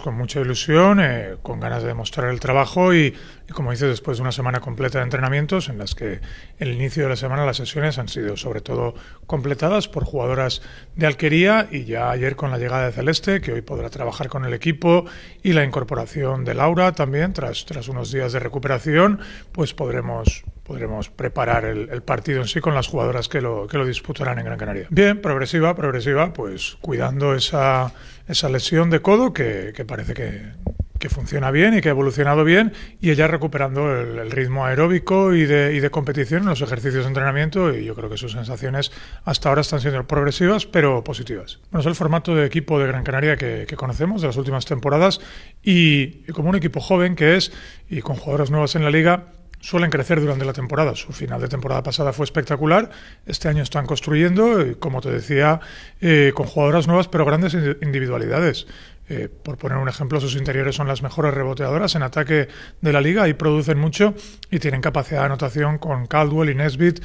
con mucha ilusión, eh, con ganas de demostrar el trabajo y, como dices, después de una semana completa de entrenamientos en las que el inicio de la semana las sesiones han sido sobre todo completadas por jugadoras de Alquería y ya ayer con la llegada de Celeste, que hoy podrá trabajar con el equipo y la incorporación de Laura también, tras, tras unos días de recuperación, pues podremos podremos preparar el, el, partido en sí con las jugadoras que lo, que lo disputarán en Gran Canaria. Bien, progresiva, progresiva, pues cuidando esa, esa lesión de codo que, que, parece que, funciona bien y que ha evolucionado bien y ella recuperando el, ritmo aeróbico y de, y de, competición en los ejercicios de entrenamiento y yo creo que sus sensaciones hasta ahora están siendo progresivas pero positivas. Bueno, es el formato de equipo de Gran Canaria que, conocemos de las últimas temporadas y, y como un equipo joven que es y con jugadores nuevas en la liga suelen crecer durante la temporada. Su final de temporada pasada fue espectacular. Este año están construyendo, eh, como te decía, eh, con jugadoras nuevas pero grandes individualidades. Eh, por poner un ejemplo, sus interiores son las mejores reboteadoras en ataque de la liga y producen mucho y tienen capacidad de anotación con Caldwell y Nesbitt,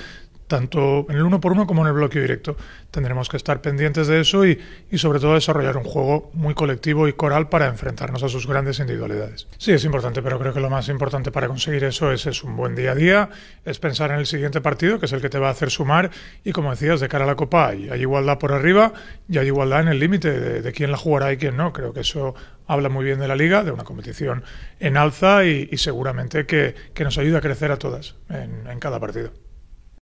tanto en el uno por uno como en el bloqueo directo. Tendremos que estar pendientes de eso y, y, sobre todo desarrollar un juego muy colectivo y coral para enfrentarnos a sus grandes individualidades. Sí, es importante, pero creo que lo más importante para conseguir eso es, un buen día a día, es pensar en el siguiente partido, que es el que te va a hacer sumar, y como decías, de cara a la Copa hay, hay igualdad por arriba y hay igualdad en el límite de, quién la jugará y quién no. Creo que eso habla muy bien de la liga, de una competición en alza y, y seguramente que, que, nos ayuda a crecer a todas en, en cada partido.